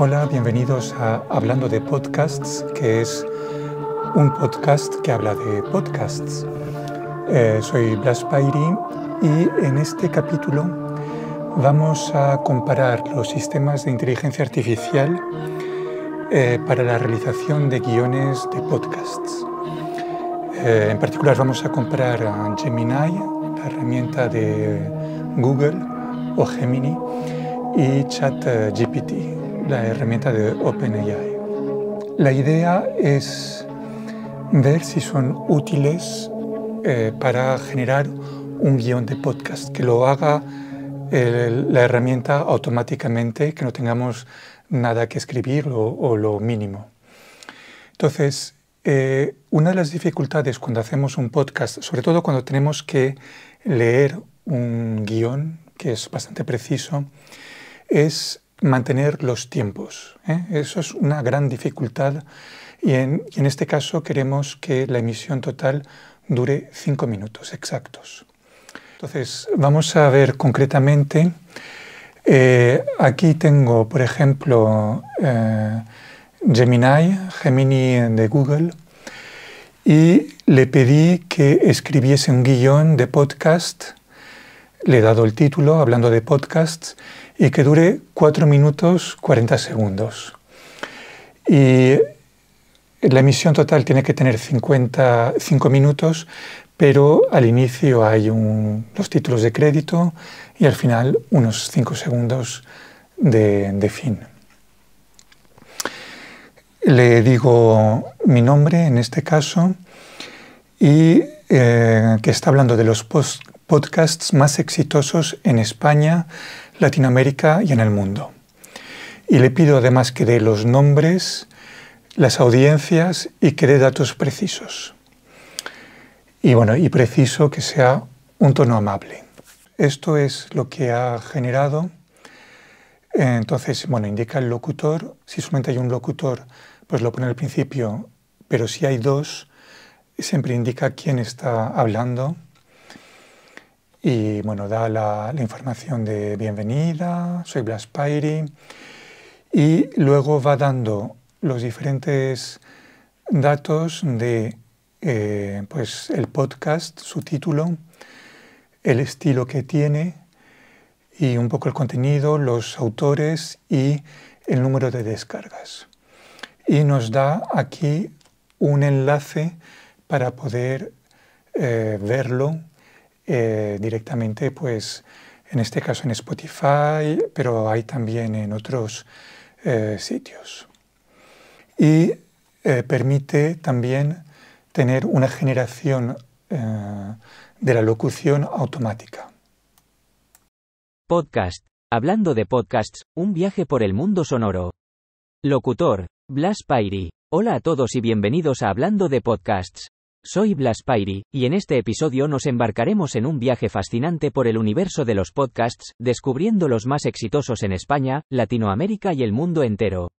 Hola, bienvenidos a Hablando de Podcasts, que es un podcast que habla de podcasts. Eh, soy Blas Pairi y en este capítulo vamos a comparar los sistemas de inteligencia artificial eh, para la realización de guiones de podcasts. Eh, en particular vamos a comparar Gemini, la herramienta de Google o Gemini, y ChatGPT, la herramienta de OpenAI. La idea es ver si son útiles eh, para generar un guión de podcast, que lo haga la herramienta automáticamente, que no tengamos nada que escribir o, lo mínimo. Entonces, eh, una de las dificultades cuando hacemos un podcast, sobre todo cuando tenemos que leer un guión, que es bastante preciso, es mantener los tiempos. ¿eh? Eso es una gran dificultad y en, este caso queremos que la emisión total dure cinco minutos exactos. Entonces, vamos a ver concretamente. Eh, aquí tengo, por ejemplo, eh, Gemini, Gemini de Google, y le pedí que escribiese un guión de podcast le he dado el título, hablando de podcasts, y que dure 4 minutos 40 segundos. Y la emisión total tiene que tener 55 minutos, pero al inicio hay los títulos de crédito y al final unos 5 segundos de, fin. Le digo mi nombre en este caso y eh, que está hablando de los post podcasts más exitosos en España, Latinoamérica y en el mundo. Y le pido además que dé los nombres, las audiencias y que dé datos precisos. Y bueno, y preciso que sea un tono amable. Esto es lo que ha generado. Entonces, bueno, indica el locutor. Si solamente hay un locutor, pues lo pone al principio. Pero si hay dos, siempre indica quién está hablando y bueno, da la, información de bienvenida, soy Blas Pairi, y luego va dando los diferentes datos de eh, pues el podcast, su título, el estilo que tiene y un poco el contenido, los autores y el número de descargas. Y nos da aquí un enlace para poder eh, verlo eh, directamente, pues en este caso en Spotify, pero hay también en otros eh, sitios. Y eh, permite también tener una generación de la locución automática. Podcast. Hablando de podcasts, un viaje por el mundo sonoro. Locutor, Blas Pairi. Hola a todos y bienvenidos a Hablando de Podcasts. Soy Blas Pairi, y en este episodio nos embarcaremos en un viaje fascinante por el universo de los podcasts, descubriendo los más exitosos en España, Latinoamérica y el mundo entero.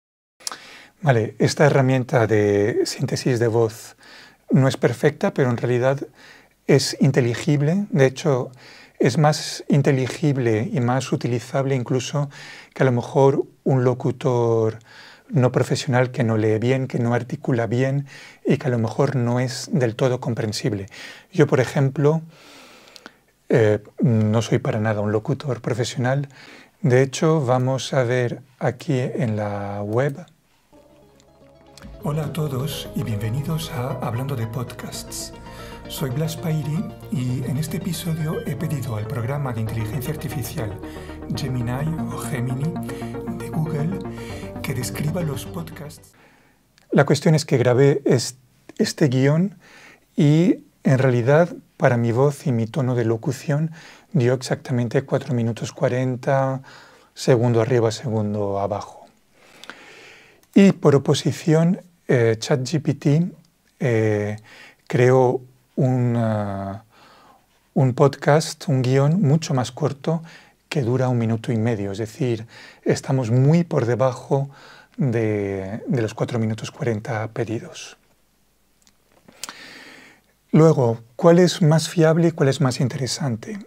Vale, esta herramienta de síntesis de voz no es perfecta, pero en realidad es inteligible. De hecho, es más inteligible y más utilizable incluso que a lo mejor un locutor no profesional que no lee bien, que no articula bien y que a lo mejor no es del todo comprensible. Yo, por ejemplo, eh, no soy para nada un locutor profesional. De hecho, vamos a ver aquí en la web. Hola a todos y bienvenidos a Hablando de Podcasts. Soy Blas Pairi y en este episodio he pedido al programa de inteligencia artificial Gemini o Gemini de Google que describa los podcasts. La cuestión es que grabé este guión y en realidad para mi voz y mi tono de locución dio exactamente 4 minutos 40, segundo arriba, segundo abajo. Y por oposición, eh, ChatGPT eh, creó un, un podcast, un guión mucho más corto que dura un minuto y medio, es decir, estamos muy por debajo de, los 4 minutos 40 pedidos. Luego, ¿cuál es más fiable y cuál es más interesante?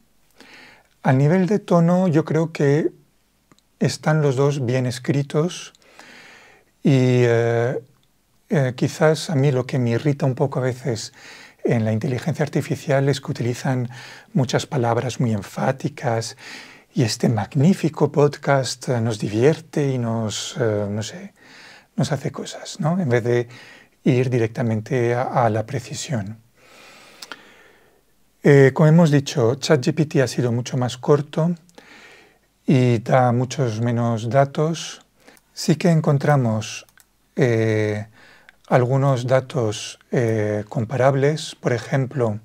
Al nivel de tono yo creo que están los dos bien escritos y eh, eh, quizás a mí lo que me irrita un poco a veces en la inteligencia artificial es que utilizan muchas palabras muy enfáticas y este magnífico podcast eh, nos divierte y nos, eh, no sé, nos hace cosas, ¿no? En vez de ir directamente a, la precisión. Eh, como hemos dicho, ChatGPT ha sido mucho más corto y da muchos menos datos. Sí que encontramos algunos datos comparables. Por ejemplo,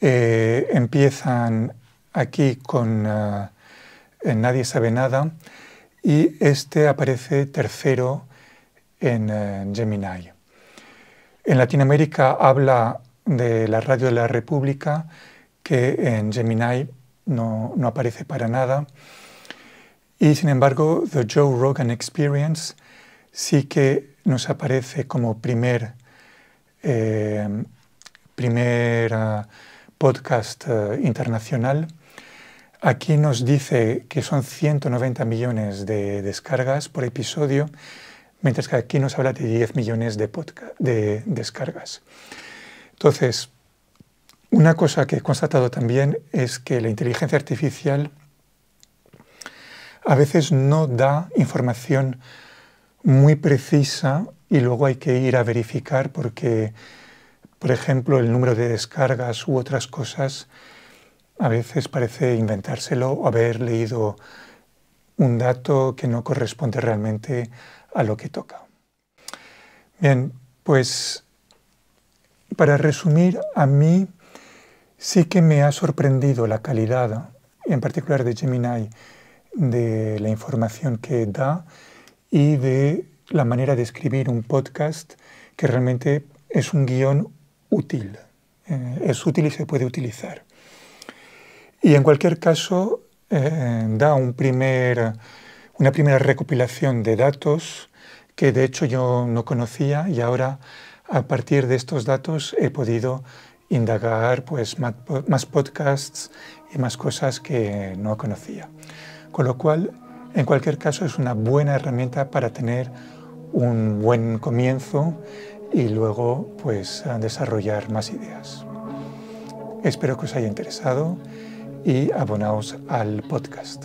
empiezan aquí con ah, Nadie sabe nada y este aparece tercero en eh, Gemini. En Latinoamérica habla de la radio de la República, que en Gemini no, aparece para nada. Y sin embargo, The Joe Rogan Experience sí que nos aparece como primer, eh, primer ah, podcast eh, internacional Aquí nos dice que son 190 millones de descargas por episodio, mientras que aquí nos habla de 10 millones de, de descargas. Entonces, una cosa que he constatado también es que la inteligencia artificial a veces no da información muy precisa y luego hay que ir a verificar porque, por ejemplo, el número de descargas u otras cosas a veces parece inventárselo o haber leído un dato que no corresponde realmente a lo que toca. Bien, pues para resumir, a mí sí que me ha sorprendido la calidad, en particular de Gemini, de la información que da y de la manera de escribir un podcast que realmente es un guión útil. Eh, es útil y se puede utilizar. Y en cualquier caso, eh, da una primera recopilación de datos que de hecho yo no conocía y ahora a partir de estos datos he podido indagar pues, más podcasts y más cosas que no conocía. Con lo cual, en cualquier caso, es una buena herramienta para tener un buen comienzo y luego pues, desarrollar más ideas. Espero que os haya interesado y abonaos al podcast.